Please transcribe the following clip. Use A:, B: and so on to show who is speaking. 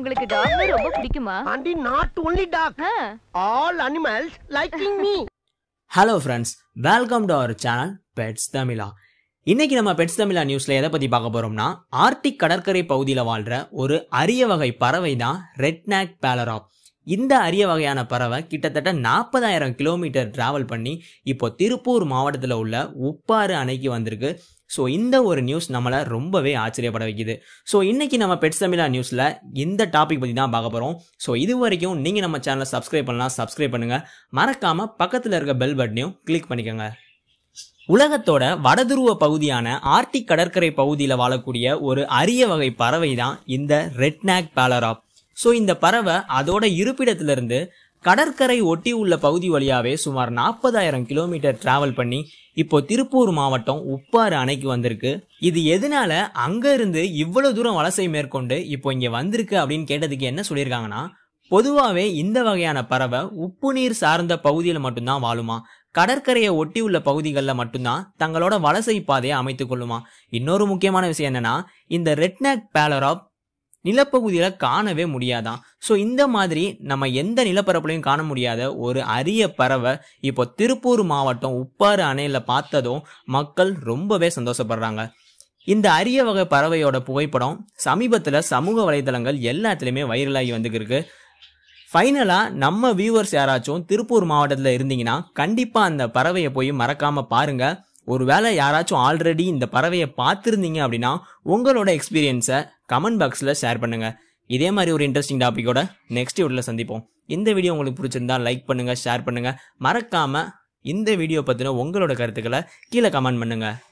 A: உங்களுக்கு டாக்னா ரொம்ப பிடிக்குமா aunty not only dog all animals liking me hello friends welcome to our channel Pets Tamizha இன்னைக்கு நம்ம பெட்ஸ் தமிழா நியூஸ்ல எதை பத்தி பார்க்க போறோம்னா ஆர்டிக் கடற்கரை பகுதியில் வாழ்ற ஒரு அரிய வகை பறவை தான் ரெட்நாக் பேலராப் இந்த அரிய வகையான பறவை கிட்டத்தட்ட நாற்பதாயிரம் கிலோமீட்டர் டிராவல் பண்ணி இப்போ திருப்பூர் மாவட்டத்தில் உள்ள உப்பாறு அணைக்கு வந்திருக்கு ஸோ இந்த ஒரு நியூஸ் நம்மளை ரொம்பவே ஆச்சரியப்பட வைக்குது ஸோ இன்றைக்கி நம்ம பெட்ஸ் தமிழா நியூஸில் இந்த டாபிக் பற்றி தான் பார்க்க போகிறோம் ஸோ இது வரைக்கும் நீங்கள் நம்ம சேனலை சப்ஸ்கிரைப் பண்ணலாம் சப்ஸ்கிரைப் பண்ணுங்கள் மறக்காமல் பக்கத்தில் இருக்க பெல் பட்டனையும் கிளிக் பண்ணிக்கோங்க உலகத்தோட வடதுருவ பகுதியான ஆர்டிக் கடற்கரை பகுதியில் வாழக்கூடிய ஒரு அரிய வகை பறவை தான் இந்த ரெட்நாக் பேலராப் ஸோ இந்த பறவை அதோட இருப்பிடத்திலிருந்து கடற்கரை ஒட்டி உள்ள பகுதி வழியாவே சுமார் நாற்பதாயிரம் கிலோமீட்டர் டிராவல் பண்ணி இப்போ திருப்பூர் மாவட்டம் உப்பாறு அணைக்கு வந்திருக்கு இது எதனால அங்க இருந்து இவ்வளவு தூரம் வலசை மேற்கொண்டு இப்போ இங்க வந்திருக்கு அப்படின்னு கேட்டதுக்கு என்ன சொல்லியிருக்காங்கன்னா பொதுவாகவே இந்த வகையான பறவை உப்பு நீர் சார்ந்த பகுதியில் மட்டும்தான் வாழுமா கடற்கரையை ஒட்டி உள்ள பகுதிகளில் மட்டும்தான் தங்களோட வலசை பாதையை அமைத்துக் கொள்ளுமா இன்னொரு முக்கியமான விஷயம் என்னன்னா இந்த பேலர் ஆஃப் நிலப்பகுதியில் காணவே முடியாதான் ஸோ இந்த மாதிரி நம்ம எந்த நிலப்பரப்புலையும் காண முடியாத ஒரு அரிய பறவை இப்போ திருப்பூர் மாவட்டம் உப்பாறு அணையில் பார்த்ததும் மக்கள் ரொம்பவே சந்தோஷப்படுறாங்க இந்த அரிய வகை பறவையோட புகைப்படம் சமீபத்தில் சமூக வலைதளங்கள் எல்லாத்துலேயுமே வைரலாகி வந்துக்கிருக்கு ஃபைனலாக நம்ம வியூவர்ஸ் யாராச்சும் திருப்பூர் மாவட்டத்தில் இருந்தீங்கன்னா கண்டிப்பாக அந்த பறவையை போய் மறக்காமல் பாருங்கள் ஒருவேளை யாராச்சும் ஆல்ரெடி இந்த பறவையை பார்த்துருந்தீங்க அப்படின்னா உங்களோட எக்ஸ்பீரியன்ஸை கமெண்ட் பாக்ஸில் ஷேர் பண்ணுங்கள் இதே மாதிரி ஒரு இன்ட்ரெஸ்டிங் டாப்பிக்கோட நெக்ஸ்ட் வீடியோவில் சந்திப்போம் இந்த வீடியோ உங்களுக்கு பிடிச்சிருந்தா லைக் பண்ணுங்கள் ஷேர் பண்ணுங்கள் மறக்காமல் இந்த வீடியோ பற்றின உங்களோட கருத்துக்களை கீழே கமெண்ட் பண்ணுங்கள்